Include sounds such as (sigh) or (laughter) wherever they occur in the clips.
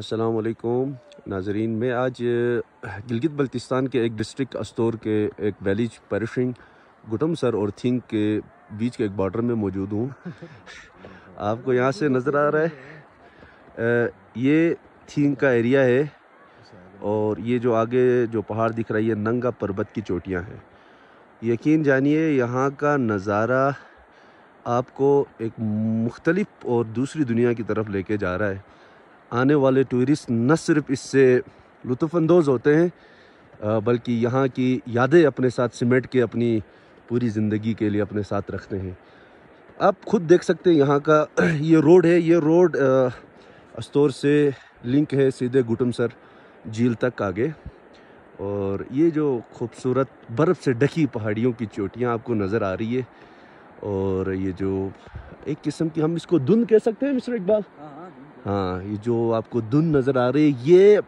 असलकुम नाजरीन मैं आज गिलगित बल्तिस्तान के एक डिस्ट्रिक्ट अस्तोर के एक वैलीज परिशिंग गुटमसर और थिंग के बीच के एक बॉर्डर में मौजूद हूँ (laughs) आपको यहाँ से नज़र आ रहा है ये थिंग का एरिया है और ये जो आगे जो पहाड़ दिख रहा है ये नंगा पर्वत की चोटियाँ हैं यकीन जानिए यहाँ का नज़ारा आपको एक मुख्तलिफ और दूसरी दुनिया की तरफ लेके जा रहा है आने वाले टूरिस्ट न सिर्फ इससे लुफानंदोज़ होते हैं बल्कि यहाँ की यादें अपने साथ सिमेट के अपनी पूरी ज़िंदगी के लिए अपने साथ रखते हैं आप खुद देख सकते हैं यहाँ का (clears throat) ये रोड है ये रोड अस्तौर से लिंक है सीधे सर झील तक आगे और ये जो खूबसूरत बर्फ़ से ढकी पहाड़ियों की चोटियाँ आपको नज़र आ रही है और ये जो एक किस्म की हम इसको धुंध कह सकते हैं मिस्टर इकबाल हाँ ये जो आपको धुंध नज़र आ रही है ये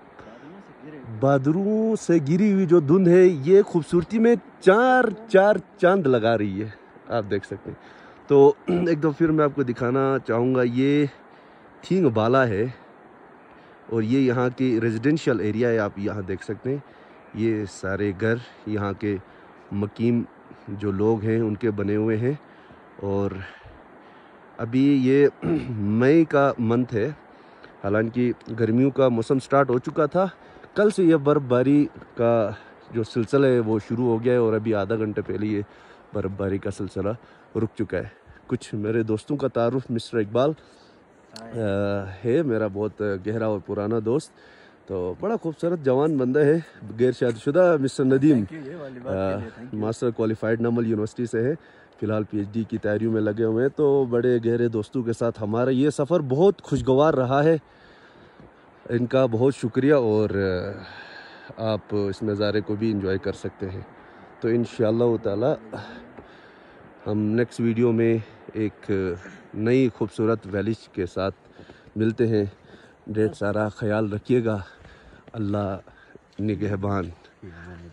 बादलों से गिरी हुई जो धुंध है ये खूबसूरती में चार चार चांद लगा रही है आप देख सकते हैं तो (clears throat) एक दो फिर मैं आपको दिखाना चाहूँगा ये थींग बाला है और ये यहाँ की रेजिडेंशियल एरिया है आप यहाँ देख सकते हैं ये सारे घर यहाँ के मकीम जो लोग हैं उनके बने हुए हैं और अभी ये (clears throat) मई का मंथ है हालांकि गर्मियों का मौसम स्टार्ट हो चुका था कल से यह बर्फ़बारी का जो सिलसिला है वो शुरू हो गया है और अभी आधा घंटे पहले ये बर्फ़बारी का सिलसिला रुक चुका है कुछ मेरे दोस्तों का तारुफ मिस्टर इकबाल है मेरा बहुत गहरा और पुराना दोस्त तो बड़ा खूबसूरत जवान बंदा है गैर शादीशुदा mister Nadeem master qualified Namal university से है फ़िलहाल पीएचडी की तैयारियों में लगे हुए हैं तो बड़े गहरे दोस्तों के साथ हमारा ये सफ़र बहुत खुशगवार रहा है इनका बहुत शुक्रिया और आप इस नज़ारे को भी इंजॉय कर सकते हैं तो इन ताला हम नेक्स्ट वीडियो में एक नई खूबसूरत वैलिश के साथ मिलते हैं डेढ़ सारा ख्याल रखिएगा अल्लाह निगहबान